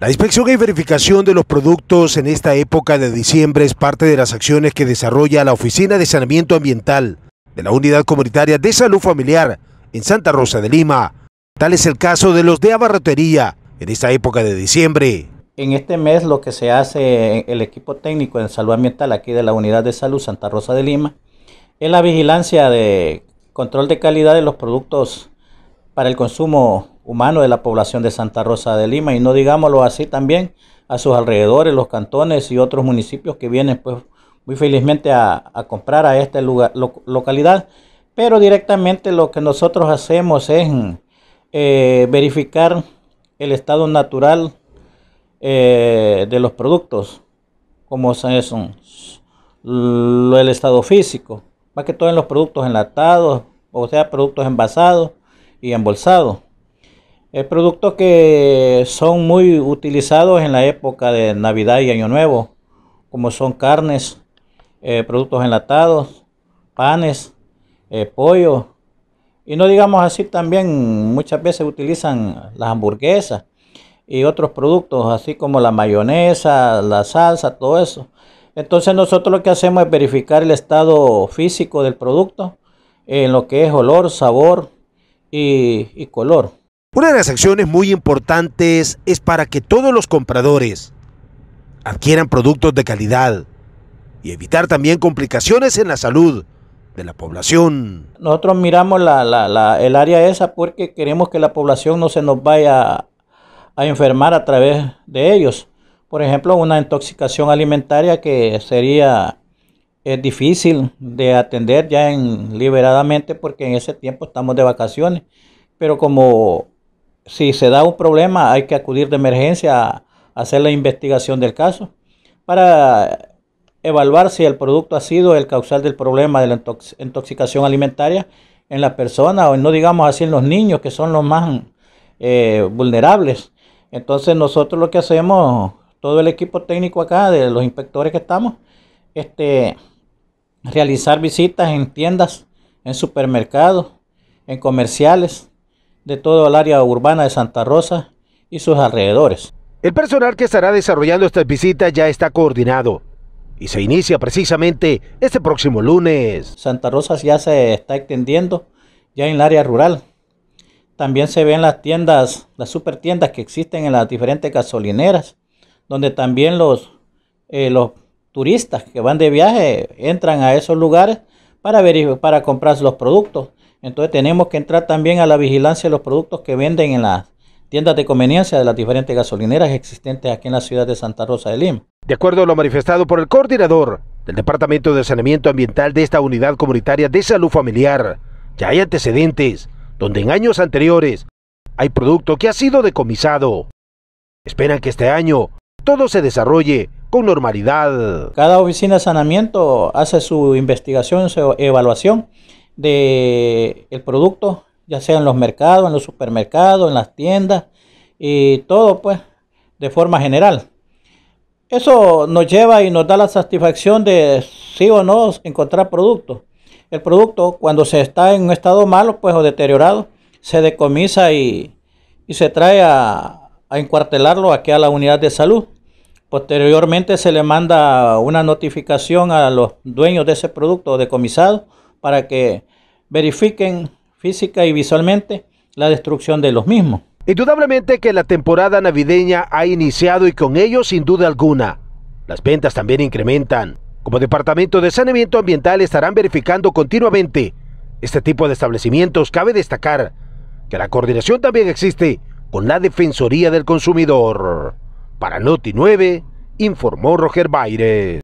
La inspección y verificación de los productos en esta época de diciembre es parte de las acciones que desarrolla la Oficina de Saneamiento Ambiental de la Unidad Comunitaria de Salud Familiar en Santa Rosa de Lima. Tal es el caso de los de abarrotería en esta época de diciembre. En este mes lo que se hace el equipo técnico en salud ambiental aquí de la Unidad de Salud Santa Rosa de Lima es la vigilancia de control de calidad de los productos para el consumo humano de la población de Santa Rosa de Lima y no digámoslo así también a sus alrededores, los cantones y otros municipios que vienen pues muy felizmente a, comprar a esta localidad. Pero directamente lo que nosotros hacemos es eh, verificar el estado natural eh, de los productos, como son, el estado físico, más que todo en los productos enlatados, o sea, productos envasados y embolsados productos que son muy utilizados en la época de Navidad y Año Nuevo, como son carnes, eh, productos enlatados, panes, eh, pollo. Y no digamos así también, muchas veces utilizan las hamburguesas y otros productos, así como la mayonesa, la salsa, todo eso. Entonces nosotros lo que hacemos es verificar el estado físico del producto en lo que es olor, sabor y color. Una de las acciones muy importantes es para que todos los compradores adquieran productos de calidad y evitar también complicaciones en la salud de la población. Nosotros miramos el área esa porque queremos que la población no se nos vaya a enfermar a través de ellos. Por ejemplo, una intoxicación alimentaria que sería difícil de atender ya en, liberadamente porque en ese tiempo estamos de vacaciones. Pero como si se da un problema hay que acudir de emergencia a hacer la investigación del caso para evaluar si el producto ha sido el causal del problema de la intoxicación alimentaria en la persona o no digamos así en los niños que son los más eh, vulnerables. Entonces nosotros lo que hacemos, todo el equipo técnico acá de los inspectores que estamos, este, realizar visitas en tiendas, en supermercados, en comerciales, de todo el área urbana de Santa Rosa y sus alrededores. El personal que estará desarrollando estas visitas ya está coordinado y se inicia precisamente este próximo lunes. Santa Rosa ya se está extendiendo ya en el área rural. También se ven las tiendas, las supertiendas que existen en las diferentes gasolineras, donde también los, eh, los turistas que van de viaje entran a esos lugares para, para comprar los productos. Entonces tenemos que entrar también a la vigilancia de los productos que venden en las tiendas de conveniencia de las diferentes gasolineras existentes aquí en la ciudad de Santa Rosa de Lima. De acuerdo a lo manifestado por el coordinador del Departamento de Saneamiento Ambiental de esta unidad comunitaria de salud familiar, ya hay antecedentes donde en años anteriores hay producto que ha sido decomisado. Esperan que este año todo se desarrolle con normalidad. Cada oficina de sanamiento hace su investigación, su evaluación de el producto, ya sea en los mercados, en los supermercados, en las tiendas y todo pues de forma general. Eso nos lleva y nos da la satisfacción de sí o no encontrar producto El producto cuando se está en un estado malo pues o deteriorado se decomisa y, y se trae a, a encuartelarlo aquí a la unidad de salud. Posteriormente se le manda una notificación a los dueños de ese producto decomisado para que verifiquen física y visualmente la destrucción de los mismos. Indudablemente que la temporada navideña ha iniciado y con ello sin duda alguna. Las ventas también incrementan. Como Departamento de Saneamiento Ambiental estarán verificando continuamente este tipo de establecimientos. Cabe destacar que la coordinación también existe con la Defensoría del Consumidor. Para Noti 9, informó Roger Baires.